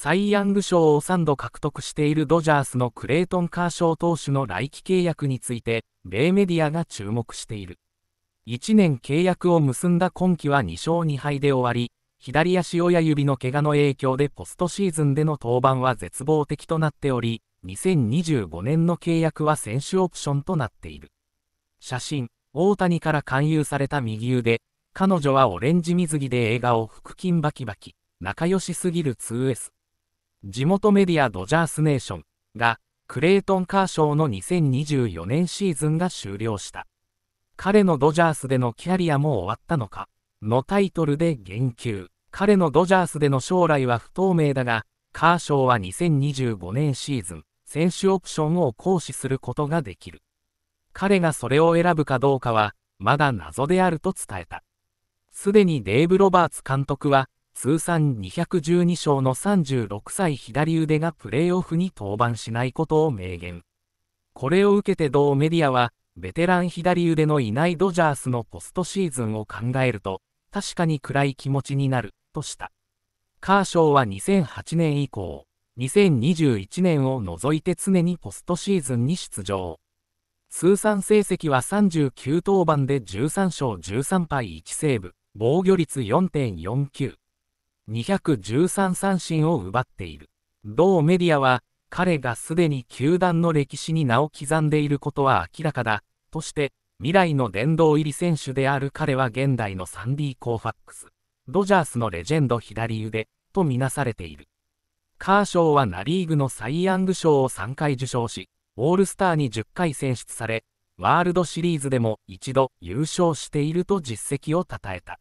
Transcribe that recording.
サイ・ヤング賞を3度獲得しているドジャースのクレイトン・カーショー投手の来季契約について、米メディアが注目している。1年契約を結んだ今季は2勝2敗で終わり、左足親指の怪我の影響でポストシーズンでの登板は絶望的となっており、2025年の契約は選手オプションとなっている。写真、大谷から勧誘された右腕、彼女はオレンジ水着で映画を腹筋バキバキ、仲良しすぎる 2S。地元メディアドジャースネーションが、クレイトン・カーショーの2024年シーズンが終了した。彼のドジャースでのキャリアも終わったのかのタイトルで言及。彼のドジャースでの将来は不透明だが、カーショーは2025年シーズン、選手オプションを行使することができる。彼がそれを選ぶかどうかは、まだ謎であると伝えた。すでにデーブ・ロバーツ監督は、通算212勝の36歳左腕がプレーオフに登板しないことを明言。これを受けて同メディアは、ベテラン左腕のいないドジャースのポストシーズンを考えると、確かに暗い気持ちになる、とした。カーショーは2008年以降、2021年を除いて常にポストシーズンに出場。通算成績は39登板で13勝13敗1セーブ、防御率4.49。213三振を奪っている。同メディアは、彼がすでに球団の歴史に名を刻んでいることは明らかだ、として、未来の殿堂入り選手である彼は現代のサンディ・コーファックス、ドジャースのレジェンド左腕、とみなされている。カーショーはナリーグのサイ・ヤング賞を3回受賞し、オールスターに10回選出され、ワールドシリーズでも一度優勝していると実績を称えた。